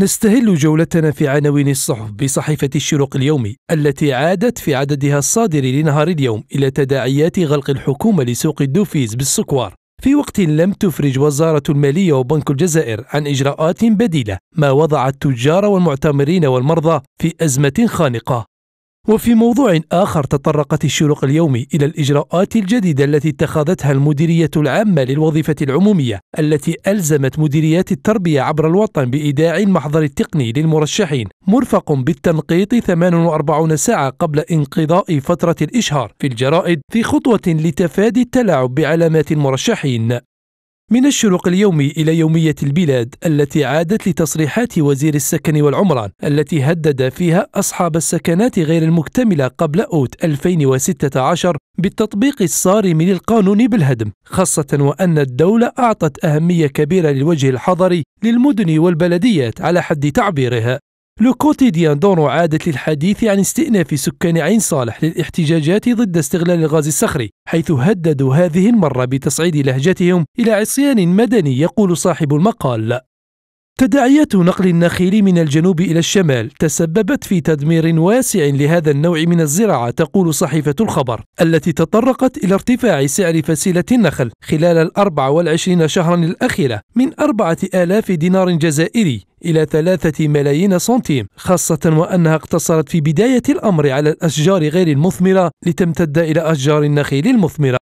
نستهل جولتنا في عناوين الصحف بصحيفة الشروق اليومي التي عادت في عددها الصادر لنهار اليوم إلى تداعيات غلق الحكومة لسوق الدوفيز بالسكوار في وقت لم تفرج وزارة المالية وبنك الجزائر عن إجراءات بديلة ما وضع التجار والمعتمرين والمرضى في أزمة خانقة وفي موضوع آخر تطرقت الشروق اليومي إلى الإجراءات الجديدة التي اتخذتها المديرية العامة للوظيفة العمومية التي ألزمت مديريات التربية عبر الوطن بإيداع المحضر التقني للمرشحين مرفق بالتنقيط 48 ساعة قبل انقضاء فترة الإشهار في الجرائد في خطوة لتفادي التلاعب بعلامات المرشحين من الشروق اليومي إلى يومية البلاد التي عادت لتصريحات وزير السكن والعمران التي هدد فيها أصحاب السكنات غير المكتملة قبل أوت 2016 بالتطبيق الصارم للقانون بالهدم خاصة وأن الدولة أعطت أهمية كبيرة للوجه الحضري للمدن والبلديات على حد تعبيرها لو كوتيديان دور عادت للحديث عن استئناف سكان عين صالح للاحتجاجات ضد استغلال الغاز الصخري حيث هددوا هذه المرة بتصعيد لهجتهم إلى عصيان مدني يقول صاحب المقال تداعيات نقل النخيل من الجنوب إلى الشمال تسببت في تدمير واسع لهذا النوع من الزراعة تقول صحيفة الخبر التي تطرقت إلى ارتفاع سعر فسيلة النخل خلال الأربع والعشرين شهرا الأخيرة من أربعة آلاف دينار جزائري إلى ثلاثة ملايين سنتيم خاصة وأنها اقتصرت في بداية الأمر على الأشجار غير المثمرة لتمتد إلى أشجار النخيل المثمرة